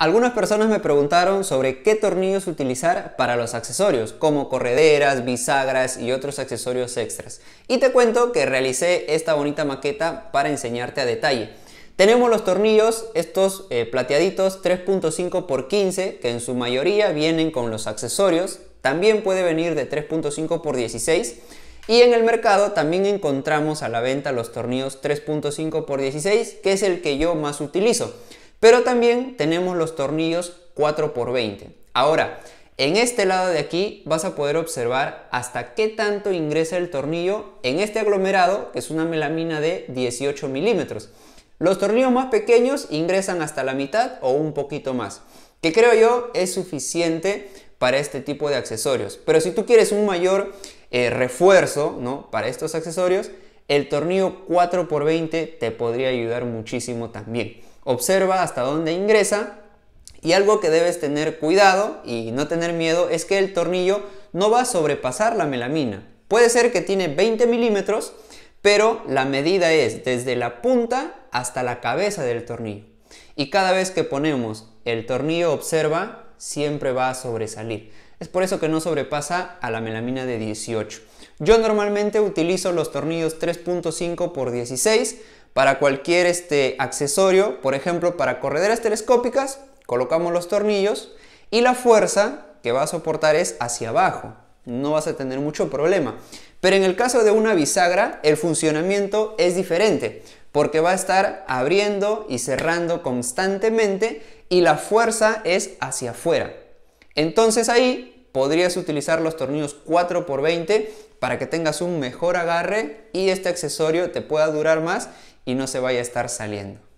Algunas personas me preguntaron sobre qué tornillos utilizar para los accesorios, como correderas, bisagras y otros accesorios extras. Y te cuento que realicé esta bonita maqueta para enseñarte a detalle. Tenemos los tornillos, estos eh, plateaditos 3.5 x 15, que en su mayoría vienen con los accesorios. También puede venir de 3.5 x 16. Y en el mercado también encontramos a la venta los tornillos 3.5 x 16, que es el que yo más utilizo. Pero también tenemos los tornillos 4x20. Ahora, en este lado de aquí vas a poder observar hasta qué tanto ingresa el tornillo en este aglomerado, que es una melamina de 18 milímetros. Los tornillos más pequeños ingresan hasta la mitad o un poquito más, que creo yo es suficiente para este tipo de accesorios. Pero si tú quieres un mayor eh, refuerzo ¿no? para estos accesorios, el tornillo 4x20 te podría ayudar muchísimo también. Observa hasta dónde ingresa y algo que debes tener cuidado y no tener miedo es que el tornillo no va a sobrepasar la melamina. Puede ser que tiene 20 milímetros, pero la medida es desde la punta hasta la cabeza del tornillo. Y cada vez que ponemos el tornillo, observa siempre va a sobresalir. Es por eso que no sobrepasa a la melamina de 18. Yo normalmente utilizo los tornillos 3.5 x 16 para cualquier este accesorio, por ejemplo, para correderas telescópicas, colocamos los tornillos y la fuerza que va a soportar es hacia abajo. No vas a tener mucho problema. Pero en el caso de una bisagra, el funcionamiento es diferente porque va a estar abriendo y cerrando constantemente y la fuerza es hacia afuera. Entonces ahí podrías utilizar los tornillos 4x20 para que tengas un mejor agarre y este accesorio te pueda durar más y no se vaya a estar saliendo.